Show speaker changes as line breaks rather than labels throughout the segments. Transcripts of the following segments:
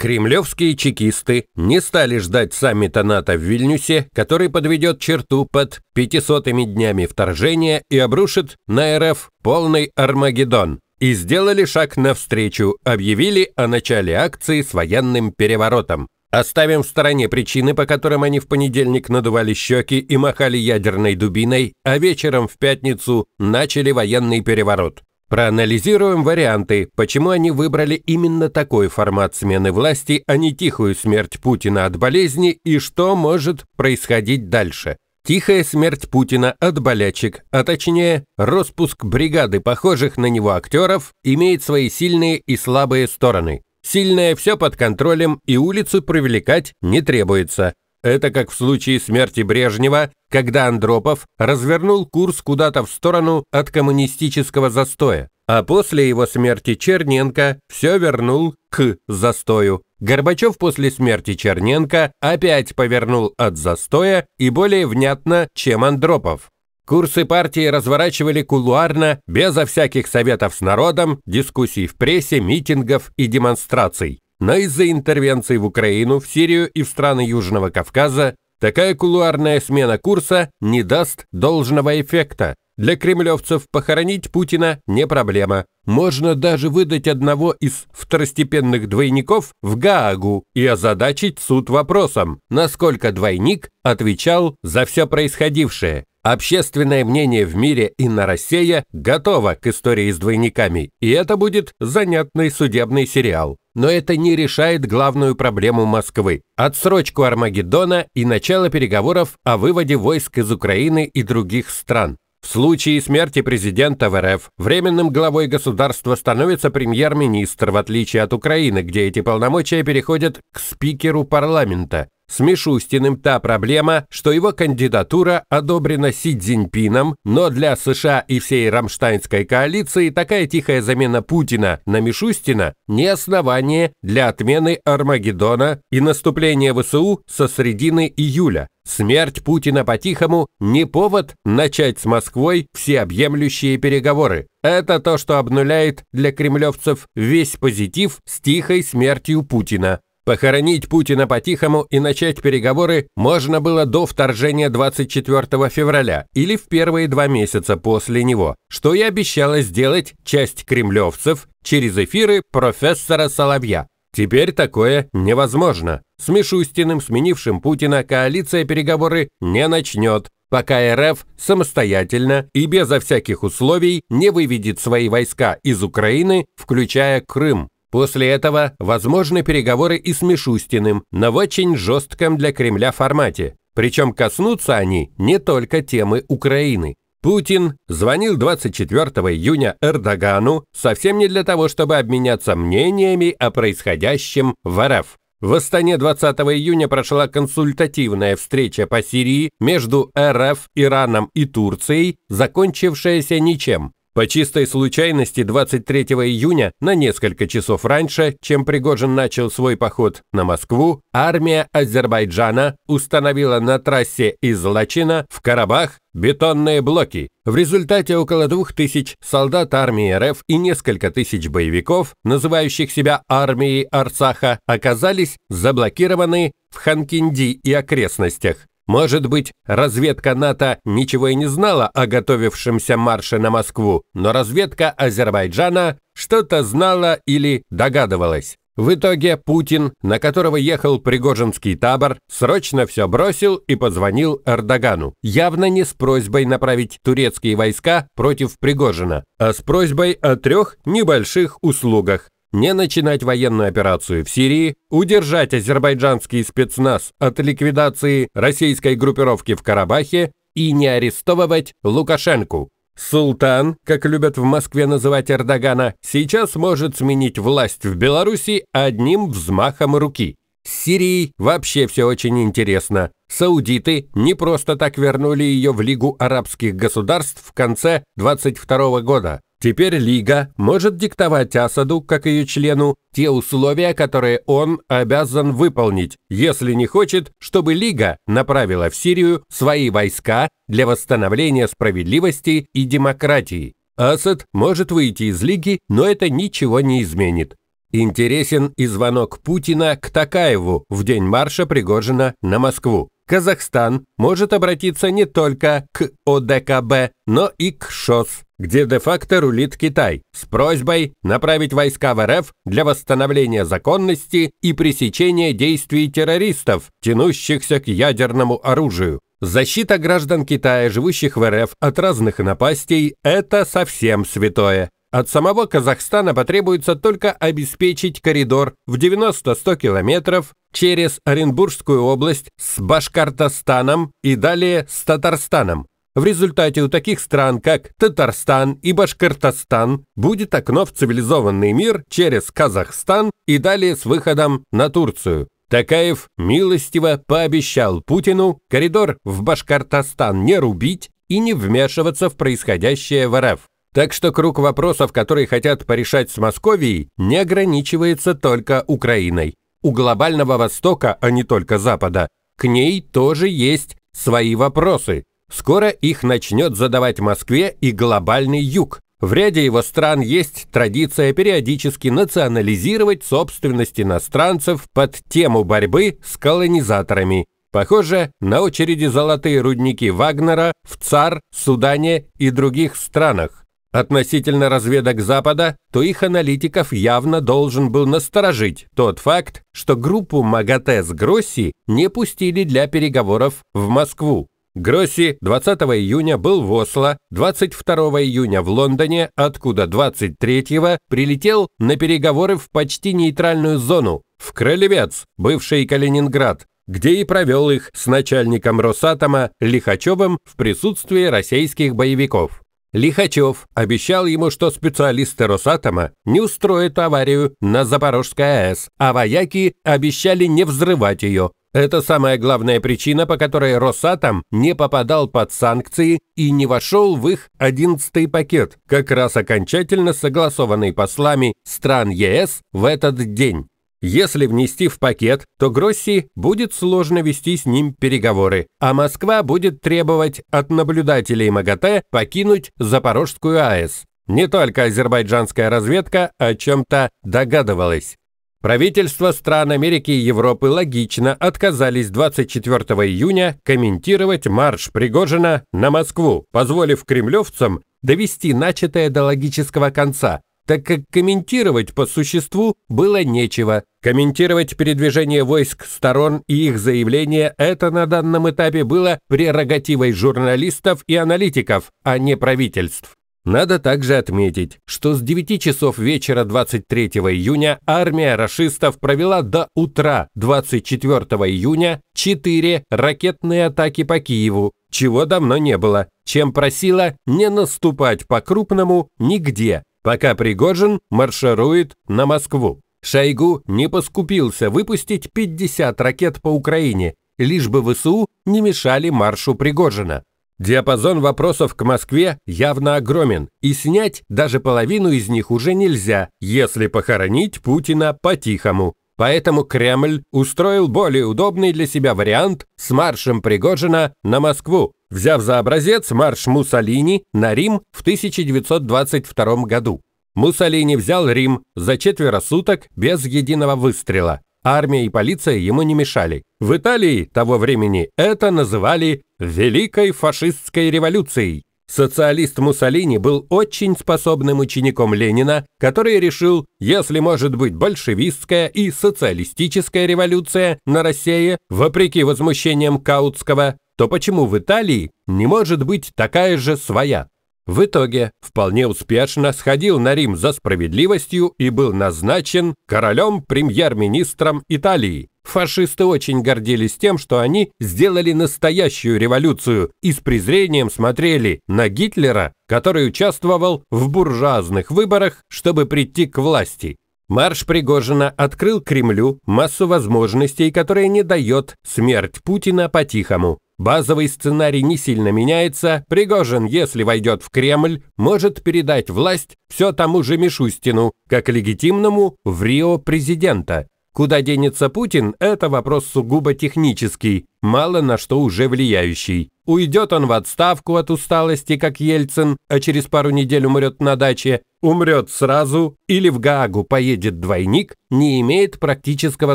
Кремлевские чекисты не стали ждать саммита НАТО в Вильнюсе, который подведет черту под 500-ми днями вторжения и обрушит на РФ полный Армагеддон, и сделали шаг навстречу, объявили о начале акции с военным переворотом. Оставим в стороне причины, по которым они в понедельник надували щеки и махали ядерной дубиной, а вечером в пятницу начали военный переворот. Проанализируем варианты, почему они выбрали именно такой формат смены власти, а не тихую смерть Путина от болезни и что может происходить дальше. Тихая смерть Путина от болячек, а точнее, распуск бригады похожих на него актеров, имеет свои сильные и слабые стороны. Сильное все под контролем и улицу привлекать не требуется. Это как в случае смерти Брежнева, когда Андропов развернул курс куда-то в сторону от коммунистического застоя, а после его смерти Черненко все вернул к застою. Горбачев после смерти Черненко опять повернул от застоя и более внятно, чем Андропов. Курсы партии разворачивали кулуарно, безо всяких советов с народом, дискуссий в прессе, митингов и демонстраций но из-за интервенций в Украину, в Сирию и в страны Южного Кавказа такая кулуарная смена курса не даст должного эффекта. Для кремлевцев похоронить Путина не проблема. Можно даже выдать одного из второстепенных двойников в Гаагу и озадачить суд вопросом, насколько двойник отвечал за все происходившее. Общественное мнение в мире и на Россия готово к истории с двойниками, и это будет занятный судебный сериал. Но это не решает главную проблему Москвы – отсрочку Армагеддона и начало переговоров о выводе войск из Украины и других стран. В случае смерти президента в РФ временным главой государства становится премьер-министр, в отличие от Украины, где эти полномочия переходят к спикеру парламента. С Мишустиным та проблема, что его кандидатура одобрена Си Цзиньпином, но для США и всей рамштайнской коалиции такая тихая замена Путина на Мишустина не основание для отмены Армагеддона и наступления ВСУ со средины июля. Смерть Путина по-тихому не повод начать с Москвой всеобъемлющие переговоры. Это то, что обнуляет для кремлевцев весь позитив с тихой смертью Путина. Похоронить Путина по-тихому и начать переговоры можно было до вторжения 24 февраля или в первые два месяца после него, что и обещала сделать часть кремлевцев через эфиры профессора Соловья. Теперь такое невозможно. С Мишустиным, сменившим Путина, коалиция переговоры не начнет, пока РФ самостоятельно и безо всяких условий не выведет свои войска из Украины, включая Крым. После этого возможны переговоры и с Мишустиным, но в очень жестком для Кремля формате. Причем коснутся они не только темы Украины. Путин звонил 24 июня Эрдогану совсем не для того, чтобы обменяться мнениями о происходящем в РФ. В Астане 20 июня прошла консультативная встреча по Сирии между РФ, Ираном и Турцией, закончившаяся ничем. По чистой случайности 23 июня, на несколько часов раньше, чем Пригожин начал свой поход на Москву, армия Азербайджана установила на трассе из Лачина в Карабах бетонные блоки. В результате около двух тысяч солдат армии РФ и несколько тысяч боевиков, называющих себя армией Арцаха, оказались заблокированы в Ханкинди и окрестностях. Может быть, разведка НАТО ничего и не знала о готовившемся марше на Москву, но разведка Азербайджана что-то знала или догадывалась. В итоге Путин, на которого ехал Пригожинский табор, срочно все бросил и позвонил Эрдогану. Явно не с просьбой направить турецкие войска против Пригожина, а с просьбой о трех небольших услугах не начинать военную операцию в Сирии, удержать азербайджанский спецназ от ликвидации российской группировки в Карабахе и не арестовывать Лукашенко. Султан, как любят в Москве называть Эрдогана, сейчас может сменить власть в Беларуси одним взмахом руки. С Сирией вообще все очень интересно. Саудиты не просто так вернули ее в Лигу арабских государств в конце 22 года. Теперь Лига может диктовать Асаду, как ее члену, те условия, которые он обязан выполнить, если не хочет, чтобы Лига направила в Сирию свои войска для восстановления справедливости и демократии. Асад может выйти из Лиги, но это ничего не изменит. Интересен и звонок Путина к Такаеву в день марша Пригожина на Москву. Казахстан может обратиться не только к ОДКБ, но и к ШОС, где де-факто рулит Китай, с просьбой направить войска в РФ для восстановления законности и пресечения действий террористов, тянущихся к ядерному оружию. Защита граждан Китая, живущих в РФ от разных напастей, это совсем святое. От самого Казахстана потребуется только обеспечить коридор в 90-100 километров через Оренбургскую область с Башкортостаном и далее с Татарстаном. В результате у таких стран, как Татарстан и Башкортостан, будет окно в цивилизованный мир через Казахстан и далее с выходом на Турцию. Такаев милостиво пообещал Путину коридор в Башкортостан не рубить и не вмешиваться в происходящее в РФ. Так что круг вопросов, которые хотят порешать с Московией, не ограничивается только Украиной. У глобального Востока, а не только Запада, к ней тоже есть свои вопросы. Скоро их начнет задавать Москве и глобальный юг. В ряде его стран есть традиция периодически национализировать собственность иностранцев под тему борьбы с колонизаторами. Похоже, на очереди золотые рудники Вагнера в ЦАР, Судане и других странах. Относительно разведок Запада, то их аналитиков явно должен был насторожить тот факт, что группу МАГАТЭ с Гросси не пустили для переговоров в Москву. Гросси 20 июня был в Осло, 22 июня в Лондоне, откуда 23 го прилетел на переговоры в почти нейтральную зону, в Кролевец, бывший Калининград, где и провел их с начальником Росатома Лихачевым в присутствии российских боевиков. Лихачев обещал ему, что специалисты Росатома не устроят аварию на Запорожской АЭС, а вояки обещали не взрывать ее. Это самая главная причина, по которой Росатом не попадал под санкции и не вошел в их 11-й пакет, как раз окончательно согласованный послами стран ЕС в этот день. Если внести в пакет, то Гросси будет сложно вести с ним переговоры, а Москва будет требовать от наблюдателей МАГАТЭ покинуть Запорожскую АЭС. Не только азербайджанская разведка о чем-то догадывалась. Правительства стран Америки и Европы логично отказались 24 июня комментировать марш Пригожина на Москву, позволив кремлевцам довести начатое до логического конца, так как комментировать по существу было нечего. Комментировать передвижение войск сторон и их заявления – это на данном этапе было прерогативой журналистов и аналитиков, а не правительств. Надо также отметить, что с 9 часов вечера 23 июня армия рашистов провела до утра 24 июня 4 ракетные атаки по Киеву, чего давно не было, чем просила не наступать по-крупному нигде, пока Пригожин марширует на Москву. Шойгу не поскупился выпустить 50 ракет по Украине, лишь бы ВСУ не мешали маршу Пригожина. Диапазон вопросов к Москве явно огромен, и снять даже половину из них уже нельзя, если похоронить Путина по-тихому. Поэтому Кремль устроил более удобный для себя вариант с маршем Пригожина на Москву, взяв за образец марш Муссолини на Рим в 1922 году. Муссолини взял Рим за четверо суток без единого выстрела. Армия и полиция ему не мешали. В Италии того времени это называли «Великой фашистской революцией». Социалист Муссолини был очень способным учеником Ленина, который решил, если может быть большевистская и социалистическая революция на России, вопреки возмущениям Каутского, то почему в Италии не может быть такая же своя? В итоге вполне успешно сходил на Рим за справедливостью и был назначен королем-премьер-министром Италии. Фашисты очень гордились тем, что они сделали настоящую революцию и с презрением смотрели на Гитлера, который участвовал в буржуазных выборах, чтобы прийти к власти. Марш Пригожина открыл Кремлю массу возможностей, которые не дает смерть Путина по-тихому. Базовый сценарий не сильно меняется. Пригожин, если войдет в Кремль, может передать власть все тому же Мишустину, как легитимному в Рио президента. Куда денется Путин – это вопрос сугубо технический, мало на что уже влияющий. Уйдет он в отставку от усталости, как Ельцин, а через пару недель умрет на даче, умрет сразу или в Гаагу поедет двойник, не имеет практического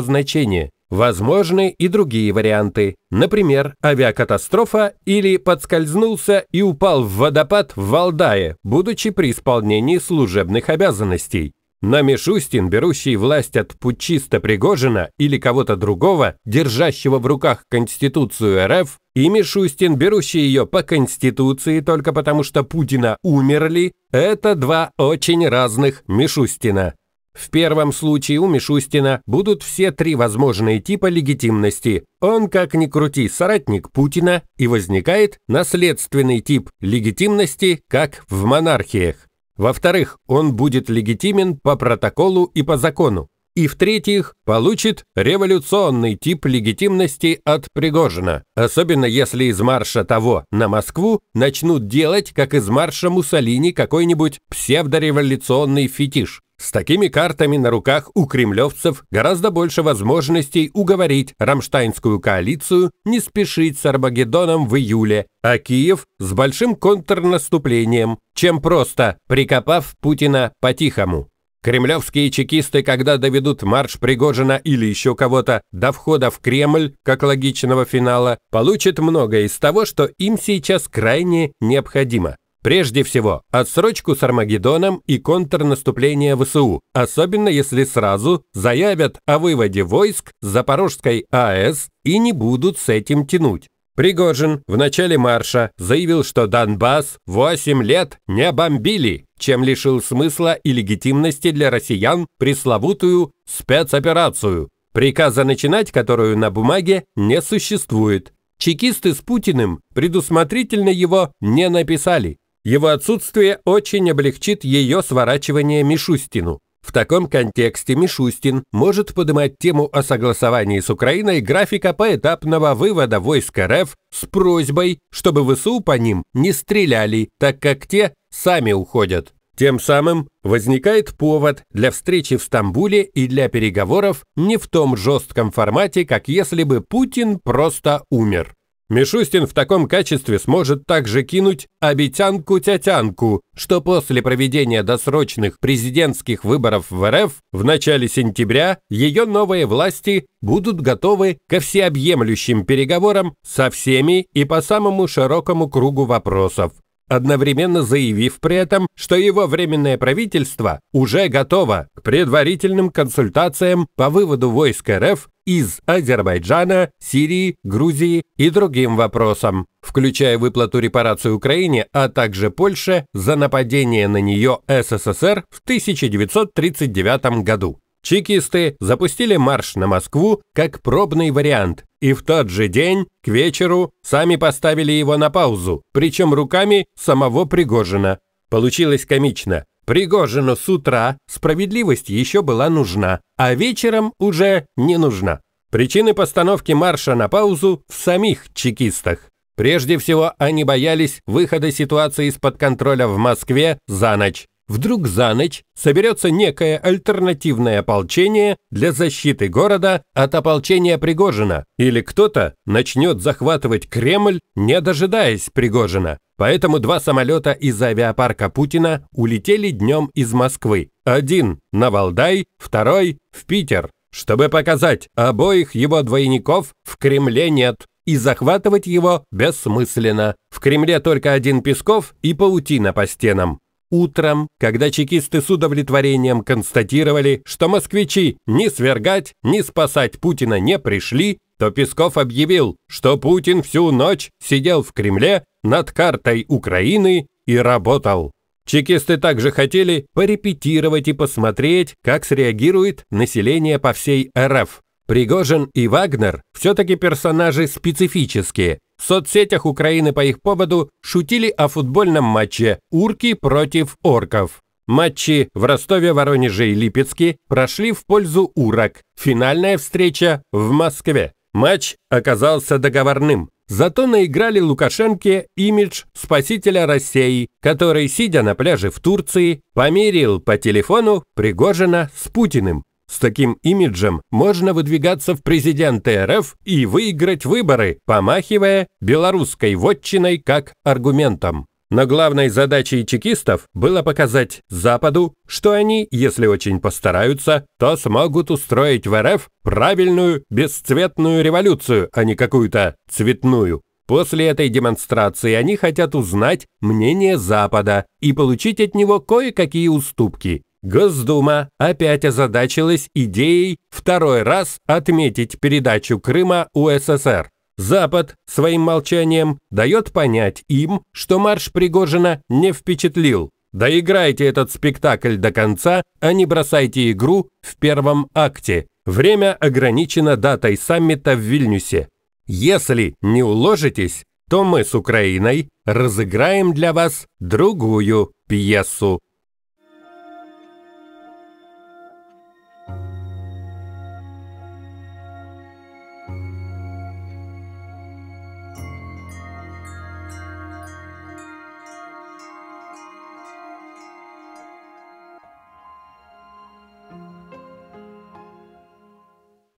значения. Возможны и другие варианты, например, авиакатастрофа или подскользнулся и упал в водопад в Валдае, будучи при исполнении служебных обязанностей. Но Мишустин, берущий власть от путчиста Пригожина или кого-то другого, держащего в руках Конституцию РФ, и Мишустин, берущий ее по Конституции только потому, что Путина умерли, это два очень разных Мишустина. В первом случае у Мишустина будут все три возможные типа легитимности. Он, как ни крути, соратник Путина, и возникает наследственный тип легитимности, как в монархиях. Во-вторых, он будет легитимен по протоколу и по закону. И в-третьих, получит революционный тип легитимности от Пригожина, особенно если из марша того на Москву начнут делать, как из марша Муссолини, какой-нибудь псевдореволюционный фетиш. С такими картами на руках у кремлевцев гораздо больше возможностей уговорить рамштайнскую коалицию не спешить с Армагеддоном в июле, а Киев с большим контрнаступлением, чем просто прикопав Путина по-тихому. Кремлевские чекисты, когда доведут марш Пригожина или еще кого-то до входа в Кремль, как логичного финала, получат многое из того, что им сейчас крайне необходимо. Прежде всего, отсрочку с Армагеддоном и контрнаступление ВСУ, особенно если сразу заявят о выводе войск с Запорожской АЭС и не будут с этим тянуть. Пригожин в начале марша заявил, что Донбасс 8 лет не бомбили, чем лишил смысла и легитимности для россиян пресловутую спецоперацию, приказа начинать которую на бумаге не существует. Чекисты с Путиным предусмотрительно его не написали. Его отсутствие очень облегчит ее сворачивание Мишустину. В таком контексте Мишустин может поднимать тему о согласовании с Украиной графика поэтапного вывода войск РФ с просьбой, чтобы ВСУ по ним не стреляли, так как те сами уходят. Тем самым возникает повод для встречи в Стамбуле и для переговоров не в том жестком формате, как если бы Путин просто умер. Мишустин в таком качестве сможет также кинуть обетянку-тятянку, что после проведения досрочных президентских выборов в РФ в начале сентября ее новые власти будут готовы ко всеобъемлющим переговорам со всеми и по самому широкому кругу вопросов, одновременно заявив при этом, что его временное правительство уже готово к предварительным консультациям по выводу войск РФ из Азербайджана, Сирии, Грузии и другим вопросам, включая выплату репарации Украине, а также Польше за нападение на нее СССР в 1939 году. Чекисты запустили марш на Москву как пробный вариант, и в тот же день, к вечеру, сами поставили его на паузу, причем руками самого Пригожина. Получилось комично. Пригожину с утра справедливость еще была нужна, а вечером уже не нужна. Причины постановки марша на паузу в самих чекистах. Прежде всего, они боялись выхода ситуации из-под контроля в Москве за ночь вдруг за ночь соберется некое альтернативное ополчение для защиты города от ополчения Пригожина, или кто-то начнет захватывать Кремль, не дожидаясь Пригожина. Поэтому два самолета из авиапарка Путина улетели днем из Москвы. Один на Валдай, второй в Питер, чтобы показать, обоих его двойников в Кремле нет и захватывать его бессмысленно. В Кремле только один Песков и паутина по стенам. Утром, когда чекисты с удовлетворением констатировали, что москвичи ни свергать, ни спасать Путина не пришли, то Песков объявил, что Путин всю ночь сидел в Кремле над картой Украины и работал. Чекисты также хотели порепетировать и посмотреть, как среагирует население по всей РФ. Пригожин и Вагнер все-таки персонажи специфические, в соцсетях Украины по их поводу шутили о футбольном матче «Урки против орков». Матчи в Ростове, Воронеже и Липецке прошли в пользу урок. Финальная встреча в Москве. Матч оказался договорным. Зато наиграли Лукашенке имидж спасителя России, который, сидя на пляже в Турции, померил по телефону Пригожина с Путиным. С таким имиджем можно выдвигаться в президенты РФ и выиграть выборы, помахивая белорусской вотчиной как аргументом. Но главной задачей чекистов было показать Западу, что они, если очень постараются, то смогут устроить в РФ правильную бесцветную революцию, а не какую-то цветную. После этой демонстрации они хотят узнать мнение Запада и получить от него кое-какие уступки. Госдума опять озадачилась идеей второй раз отметить передачу Крыма УССР. Запад своим молчанием дает понять им, что марш Пригожина не впечатлил. Доиграйте этот спектакль до конца, а не бросайте игру в первом акте. Время ограничено датой саммита в Вильнюсе. Если не уложитесь, то мы с Украиной разыграем для вас другую пьесу.